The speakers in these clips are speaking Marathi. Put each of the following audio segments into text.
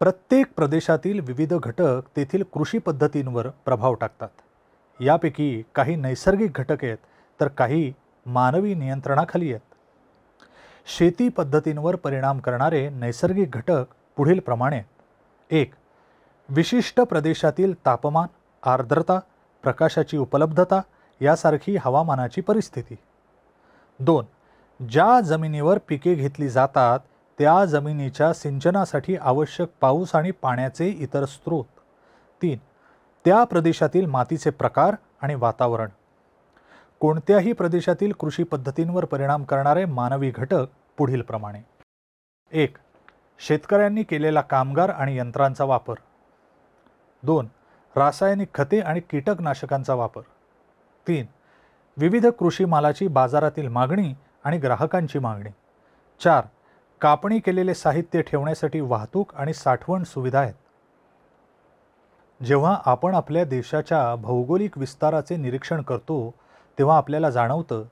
प्रत्येक प्रदेशातील विविध घटक तेथील कृषी पद्धतींवर प्रभाव टाकतात यापैकी काही नैसर्गिक घटक आहेत तर काही मानवी नियंत्रणाखाली आहेत शेती पद्धतींवर परिणाम करणारे नैसर्गिक घटक पुढील प्रमाणे एक विशिष्ट प्रदेशातील तापमान आर्द्रता प्रकाशाची उपलब्धता यासारखी हवामानाची परिस्थिती दोन ज्या जमिनीवर पिके घेतली जातात त्या जमिनीच्या सिंचनासाठी आवश्यक पाऊस आणि पाण्याचे इतर स्रोत तीन त्या प्रदेशातील मातीचे प्रकार आणि वातावरण कोणत्याही प्रदेशातील कृषी पद्धतींवर परिणाम करणारे मानवी घटक पुढीलप्रमाणे एक शेतकऱ्यांनी केलेला कामगार आणि यंत्रांचा वापर दोन रासायनिक खते आणि कीटकनाशकांचा वापर तीन विविध कृषी मालाची बाजारातील मागणी आणि ग्राहकांची मागणी चार कापणी केलेले साहित्य ठेवण्यासाठी वाहतूक आणि साठवण सुविधा आहेत जेव्हा आपण आपल्या देशाच्या भौगोलिक विस्ताराचे निरीक्षण करतो तेव्हा आपल्याला जाणवतं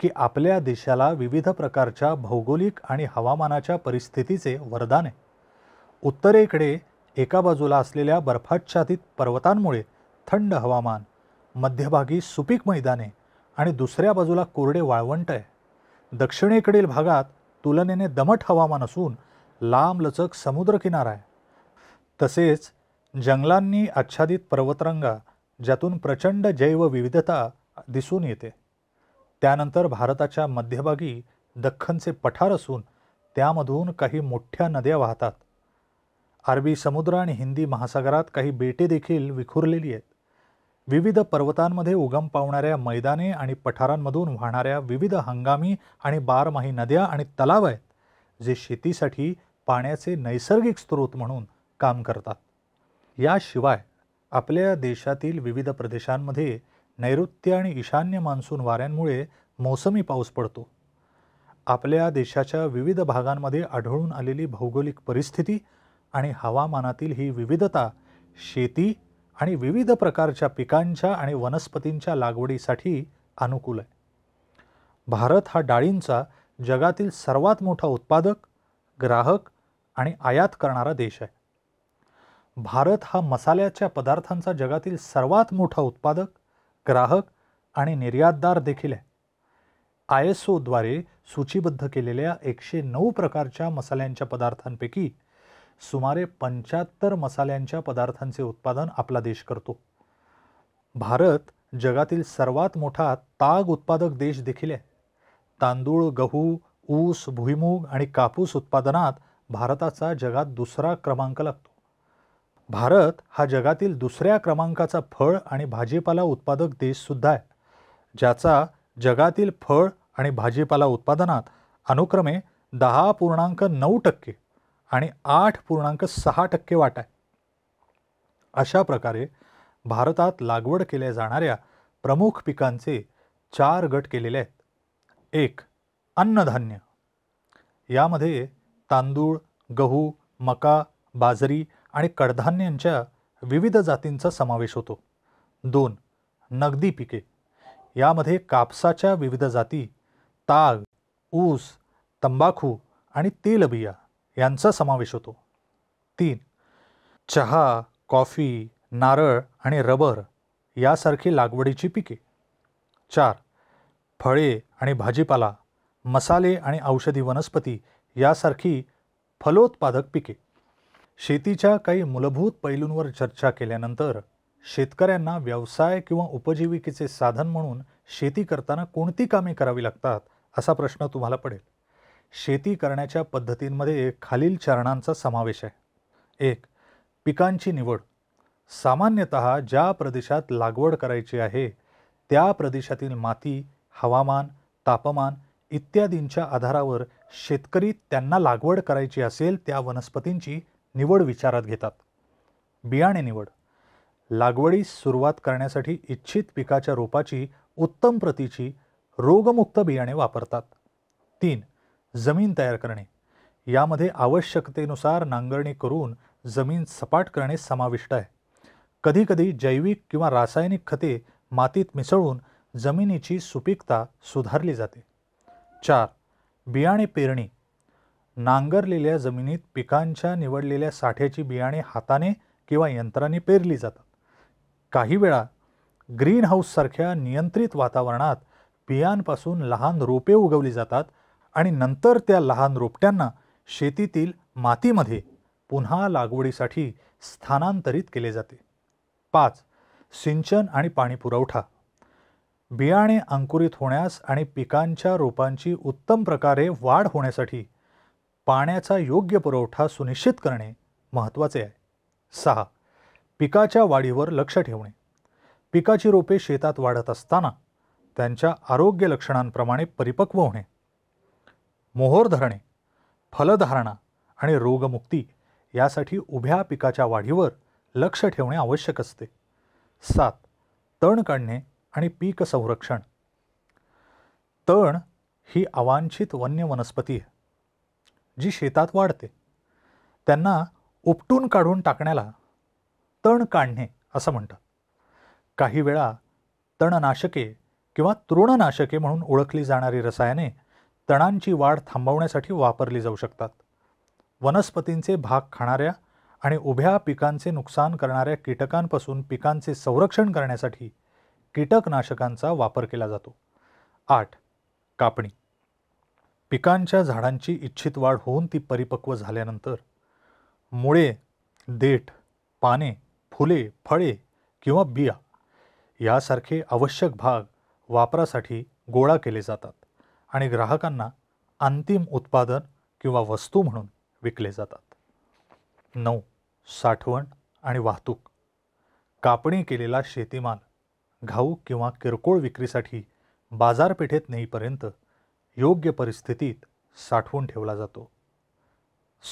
की आपल्या देशाला विविध प्रकारच्या भौगोलिक आणि हवामानाच्या परिस्थितीचे वरदान आहे उत्तरेकडे एका बाजूला असलेल्या बर्फाच्छादित पर्वतांमुळे थंड हवामान मध्यभागी सुपीक मैदाने आणि दुसऱ्या बाजूला कोरडे वाळवंट आहे दक्षिणेकडील भागात तुलनेने दमट हवामान असून लांबलचक समुद्रकिनारा आहे तसेच जंगलांनी आच्छादित पर्वतरंगा ज्यातून प्रचंड जैवविविधता दिसून येते त्यानंतर भारताच्या मध्यभागी दख्खनचे पठार असून त्यामधून काही मोठ्या नद्या वाहतात अरबी समुद्र आणि हिंदी महासागरात काही बेटे देखील विखुरलेली आहेत विविध पर्वतांमध्ये उगम पावणाऱ्या मैदाने आणि पठारांमधून वाहणाऱ्या विविध हंगामी आणि बारमाही नद्या आणि तलाव आहेत जे शेतीसाठी पाण्याचे नैसर्गिक स्रोत म्हणून काम करतात याशिवाय आपल्या देशातील विविध प्रदेशांमध्ये नैऋत्य आणि ईशान्य मान्सून वाऱ्यांमुळे मोसमी पाऊस पडतो आपल्या देशाच्या विविध भागांमध्ये आढळून आलेली भौगोलिक परिस्थिती आणि हवामानातील ही विविधता शेती आणि विविध प्रकारच्या पिकांच्या आणि वनस्पतींच्या लागवडीसाठी अनुकूल आहे भारत हा डाळींचा जगातील सर्वात मोठा उत्पादक ग्राहक आणि आयात करणारा देश आहे भारत हा मसाल्याच्या पदार्थांचा जगातील सर्वात मोठा उत्पादक ग्राहक आणि निर्यातदार देखील आहे आय एस ओद्वारे सूचीबद्ध केलेल्या एकशे नऊ प्रकारच्या मसाल्यांच्या पदार्थांपैकी सुमारे पंच्याहत्तर मसाल्यांच्या पदार्थांचे उत्पादन आपला देश करतो भारत जगातील सर्वात मोठा ताग उत्पादक देश देखील आहे तांदूळ गहू ऊस भुईमूग आणि कापूस उत्पादनात भारताचा जगात दुसरा क्रमांक लागतो भारत हा जगातील दुसऱ्या क्रमांकाचा फळ आणि भाजीपाला उत्पादक देशसुद्धा आहे ज्याचा जगातील फळ आणि भाजीपाला उत्पादनात अनुक्रमे दहा पूर्णांक नऊ टक्के आणि आठ पूर्णांक सहा टक्के वाटा आहे अशा प्रकारे भारतात लागवड केल्या जाणाऱ्या प्रमुख पिकांचे चार गट केलेले आहेत एक अन्नधान्य यामध्ये तांदूळ गहू मका बाजरी आणि कडधान्यांच्या विविध जातींचा समावेश होतो दोन नगदी पिके यामध्ये कापसाच्या विविध जाती ताग ऊस तंबाखू आणि तेलबिया यांचा समावेश होतो तीन चहा कॉफी नारळ आणि रबर यासारखी लागवडीची पिके चार फळे आणि भाजीपाला मसाले आणि औषधी वनस्पती यासारखी फलोत्पादक पिके शेतीच्या काही मूलभूत पैलूंवर चर्चा केल्यानंतर शेतकऱ्यांना व्यवसाय किंवा उपजीविकेचे साधन म्हणून शेती करताना कोणती कामे करावी लागतात असा प्रश्न तुम्हाला पडेल शेती करण्याच्या पद्धतींमध्ये खालील चरणांचा समावेश आहे एक पिकांची निवड सामान्यत ज्या प्रदेशात लागवड करायची आहे त्या प्रदेशातील माती हवामान तापमान इत्यादींच्या आधारावर शेतकरी त्यांना लागवड करायची असेल त्या वनस्पतींची निवड विचारात घेतात बियाणे निवड लागवडीस सुरुवात करण्यासाठी इच्छित पिकाच्या रोपाची उत्तम प्रतीची रोगमुक्त बियाणे वापरतात तीन जमीन तयार करणे यामध्ये आवश्यकतेनुसार नांगरणी करून जमीन सपाट करणे समाविष्ट आहे कधीकधी जैविक किंवा रासायनिक खते मातीत मिसळून जमिनीची सुपीकता सुधारली जाते चार बियाणे पेरणी नांगरलेल्या जमिनीत पिकांच्या निवडलेल्या साठ्याची बियाणे हाताने किंवा यंत्राने पेरली जातात काही वेळा ग्रीन हाऊससारख्या नियंत्रित वातावरणात बियांपासून लहान रोपे उगवली जातात आणि नंतर त्या लहान रोपट्यांना शेतीतील मातीमध्ये पुन्हा लागवडीसाठी स्थानांतरित केले जाते पाच सिंचन आणि पाणी पुरवठा बियाणे अंकुरित होण्यास आणि पिकांच्या रोपांची उत्तम प्रकारे वाढ होण्यासाठी पाण्याचा योग्य पुरवठा सुनिश्चित करणे महत्त्वाचे आहे सहा पिकाच्या वाढीवर लक्ष ठेवणे पिकाची रोपे शेतात वाढत असताना त्यांच्या आरोग्य लक्षणांप्रमाणे परिपक्व होणे मोहोर धरणे फलधारणा आणि रोगमुक्ती यासाठी उभ्या पिकाच्या वाढीवर लक्ष ठेवणे आवश्यक असते सात तण काढणे आणि पीक संरक्षण तण ही अवांछित वन्य वनस्पती आहे जी शेतात वाढते त्यांना उपटून काढून टाकण्याला तण काढणे असं म्हणतात काही वेळा तणनाशके किंवा तृणनाशके म्हणून ओळखली जाणारी रसायने तणांची वाढ थांबवण्यासाठी वापरली जाऊ शकतात वनस्पतींचे भाग खाणाऱ्या आणि उभ्या पिकांचे नुकसान करणाऱ्या कीटकांपासून पिकांचे संरक्षण करण्यासाठी कीटकनाशकांचा वापर केला जातो आठ कापणी पिकांच्या झाडांची इच्छित वाढ होऊन ती परिपक्व झाल्यानंतर मुळे देठ पाने फुले फळे किंवा बिया यासारखे आवश्यक भाग वापरासाठी गोळा केले जातात आणि ग्राहकांना अंतिम उत्पादन किंवा वस्तू म्हणून विकले जातात नऊ साठवण आणि वाहतूक कापणी केलेला शेतीमाल घाऊक किंवा किरकोळ विक्रीसाठी बाजारपेठेत नेईपर्यंत योग्य परिस्थितीत साठवून ठेवला जातो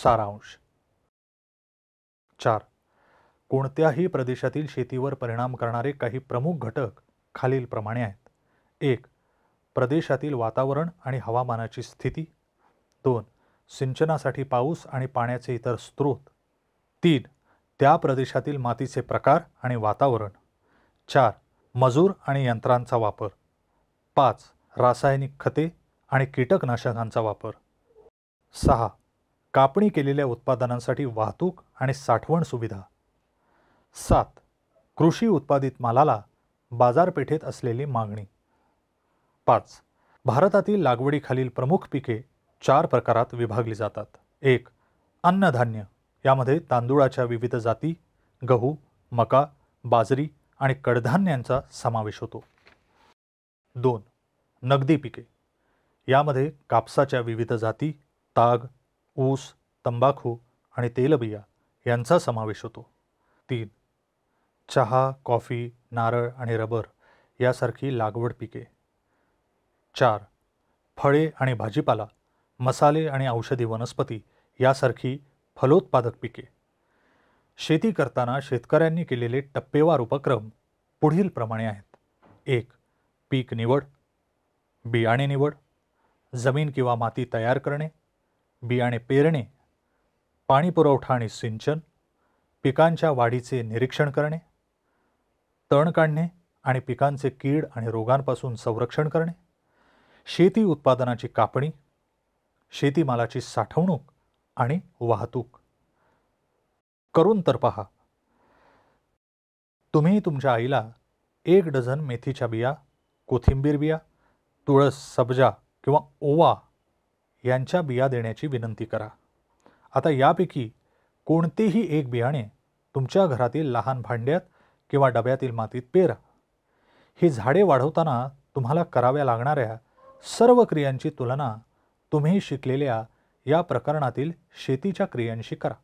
सारांश चार कोणत्याही प्रदेशातील शेतीवर परिणाम करणारे काही प्रमुख घटक खालीलप्रमाणे आहेत एक प्रदेशातील वातावरण आणि हवामानाची स्थिती दोन सिंचनासाठी पाऊस आणि पाण्याचे इतर स्रोत तीन त्या प्रदेशातील मातीचे प्रकार आणि वातावरण चार मजूर आणि यंत्रांचा वापर पाच रासायनिक खते आणि कीटकनाशकांचा वापर सहा कापणी केलेल्या उत्पादनांसाठी वाहतूक आणि साठवण सुविधा सात कृषी उत्पादित मालाला बाजारपेठेत असलेली मागणी पाच भारतातील लागवडीखालील प्रमुख पिके चार प्रकारात विभागली जातात एक अन्नधान्य यामध्ये तांदूळाच्या विविध जाती गहू मका बाजरी आणि कडधान्यांचा समावेश होतो दोन नगदी पिके यामध्ये कापसाच्या विविध जाती ताग ऊस तंबाखू आणि तेलबिया यांचा समावेश होतो तीन चहा कॉफी नारळ आणि रबर यासारखी लागवड पिके चार फळे आणि भाजीपाला मसाले आणि औषधी वनस्पती यासारखी फलोत्पादक पिके शेती करताना शेतकऱ्यांनी केलेले टप्पेवार उपक्रम पुढील प्रमाणे आहेत एक पीक निवड बियाणे निवड जमीन किंवा माती तयार करणे बियाणे पेरणे पाणी पुरवठा आणि सिंचन पिकांच्या वाढीचे निरीक्षण करणे तण काढणे आणि पिकांचे कीड आणि रोगांपासून संरक्षण करणे शेती उत्पादनाची कापणी शेतीमालाची साठवणूक आणि वाहतूक करून तर पहा तुम्ही तुमच्या आईला एक डझन मेथीच्या बिया कोथिंबीर बिया तुळस सबजा किंवा ओवा यांच्या बिया देण्याची विनंती करा आता यापैकी कोणतेही एक बियाणे तुमच्या घरातील लहान भांड्यात किंवा डब्यातील मातीत पेरा ही झाडे वाढवताना तुम्हाला कराव्या लागणाऱ्या सर्व क्रियांची तुलना तुम्ही शिकलेल्या या प्रकरणातील शेतीच्या क्रियांशी करा